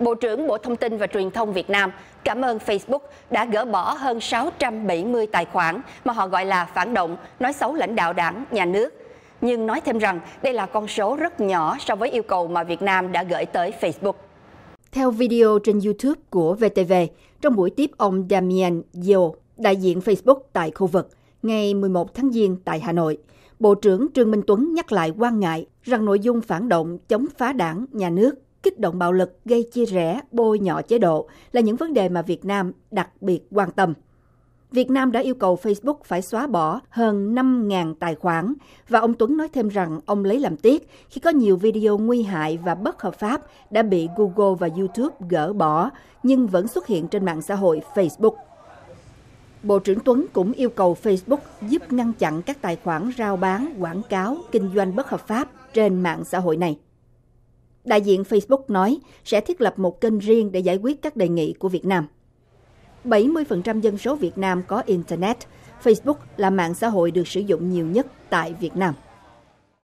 Bộ trưởng Bộ Thông tin và Truyền thông Việt Nam cảm ơn Facebook đã gỡ bỏ hơn 670 tài khoản mà họ gọi là phản động, nói xấu lãnh đạo đảng, nhà nước. Nhưng nói thêm rằng đây là con số rất nhỏ so với yêu cầu mà Việt Nam đã gửi tới Facebook. Theo video trên YouTube của VTV, trong buổi tiếp ông Damien Yeo, đại diện Facebook tại khu vực, ngày 11 tháng Giêng tại Hà Nội, Bộ trưởng Trương Minh Tuấn nhắc lại quan ngại rằng nội dung phản động chống phá đảng, nhà nước kích động bạo lực, gây chia rẽ, bôi nhọ chế độ là những vấn đề mà Việt Nam đặc biệt quan tâm. Việt Nam đã yêu cầu Facebook phải xóa bỏ hơn 5.000 tài khoản và ông Tuấn nói thêm rằng ông lấy làm tiếc khi có nhiều video nguy hại và bất hợp pháp đã bị Google và YouTube gỡ bỏ nhưng vẫn xuất hiện trên mạng xã hội Facebook. Bộ trưởng Tuấn cũng yêu cầu Facebook giúp ngăn chặn các tài khoản rao bán, quảng cáo, kinh doanh bất hợp pháp trên mạng xã hội này. Đại diện Facebook nói sẽ thiết lập một kênh riêng để giải quyết các đề nghị của Việt Nam. 70% dân số Việt Nam có Internet. Facebook là mạng xã hội được sử dụng nhiều nhất tại Việt Nam.